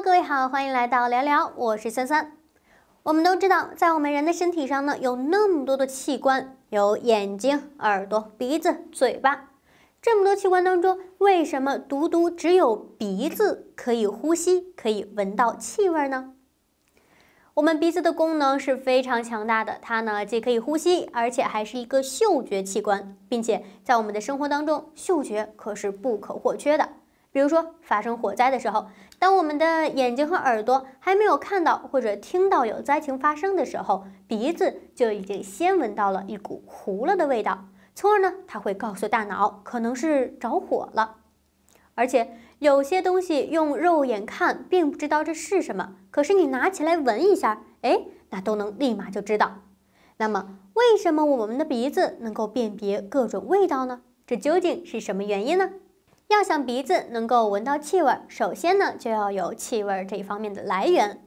各位好，欢迎来到聊聊，我是三三。我们都知道，在我们人的身体上呢，有那么多的器官，有眼睛、耳朵、鼻子、嘴巴。这么多器官当中，为什么独独只有鼻子可以呼吸，可以闻到气味呢？我们鼻子的功能是非常强大的，它呢既可以呼吸，而且还是一个嗅觉器官，并且在我们的生活当中，嗅觉可是不可或缺的。比如说，发生火灾的时候，当我们的眼睛和耳朵还没有看到或者听到有灾情发生的时候，鼻子就已经先闻到了一股糊了的味道，从而呢，它会告诉大脑可能是着火了。而且有些东西用肉眼看并不知道这是什么，可是你拿起来闻一下，哎，那都能立马就知道。那么，为什么我们的鼻子能够辨别各种味道呢？这究竟是什么原因呢？要想鼻子能够闻到气味，首先呢就要有气味这一方面的来源。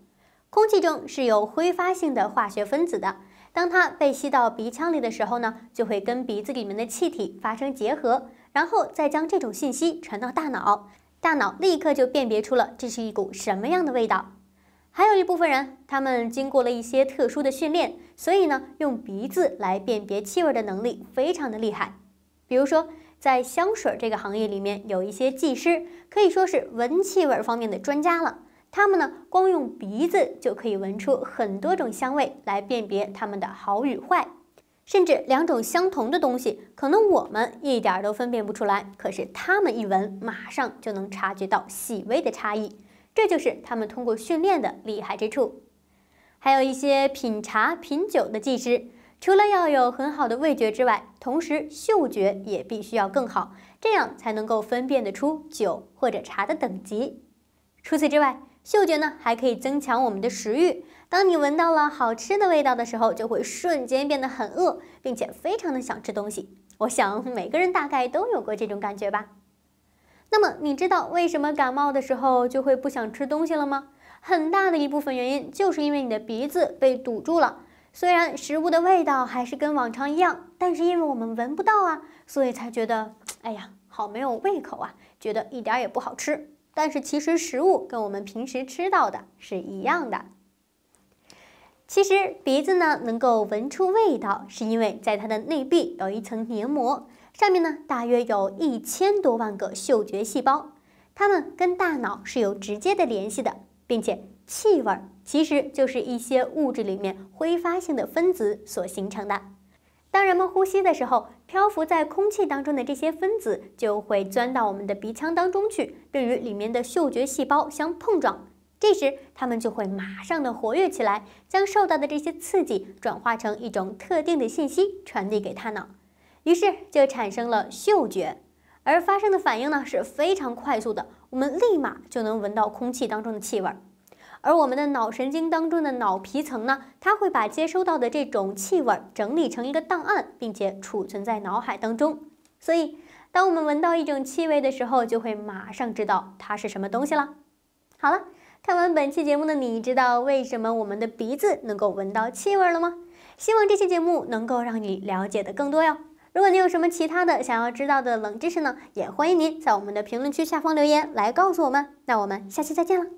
空气中是有挥发性的化学分子的，当它被吸到鼻腔里的时候呢，就会跟鼻子里面的气体发生结合，然后再将这种信息传到大脑，大脑立刻就辨别出了这是一股什么样的味道。还有一部分人，他们经过了一些特殊的训练，所以呢，用鼻子来辨别气味的能力非常的厉害。比如说。在香水这个行业里面，有一些技师可以说是闻气味方面的专家了。他们呢，光用鼻子就可以闻出很多种香味来辨别它们的好与坏，甚至两种相同的东西，可能我们一点都分辨不出来，可是他们一闻，马上就能察觉到细微的差异。这就是他们通过训练的厉害之处。还有一些品茶、品酒的技师。除了要有很好的味觉之外，同时嗅觉也必须要更好，这样才能够分辨得出酒或者茶的等级。除此之外，嗅觉呢还可以增强我们的食欲。当你闻到了好吃的味道的时候，就会瞬间变得很饿，并且非常的想吃东西。我想每个人大概都有过这种感觉吧。那么你知道为什么感冒的时候就会不想吃东西了吗？很大的一部分原因就是因为你的鼻子被堵住了。虽然食物的味道还是跟往常一样，但是因为我们闻不到啊，所以才觉得哎呀，好没有胃口啊，觉得一点也不好吃。但是其实食物跟我们平时吃到的是一样的。其实鼻子呢能够闻出味道，是因为在它的内壁有一层黏膜，上面呢大约有一千多万个嗅觉细胞，它们跟大脑是有直接的联系的，并且。气味其实就是一些物质里面挥发性的分子所形成的。当人们呼吸的时候，漂浮在空气当中的这些分子就会钻到我们的鼻腔当中去，并与里面的嗅觉细胞相碰撞。这时，它们就会马上的活跃起来，将受到的这些刺激转化成一种特定的信息传递给大脑，于是就产生了嗅觉。而发生的反应呢是非常快速的，我们立马就能闻到空气当中的气味。而我们的脑神经当中的脑皮层呢，它会把接收到的这种气味整理成一个档案，并且储存在脑海当中。所以，当我们闻到一种气味的时候，就会马上知道它是什么东西了。好了，看完本期节目的你，知道为什么我们的鼻子能够闻到气味了吗？希望这期节目能够让你了解的更多哟。如果你有什么其他的想要知道的冷知识呢，也欢迎您在我们的评论区下方留言来告诉我们。那我们下期再见了。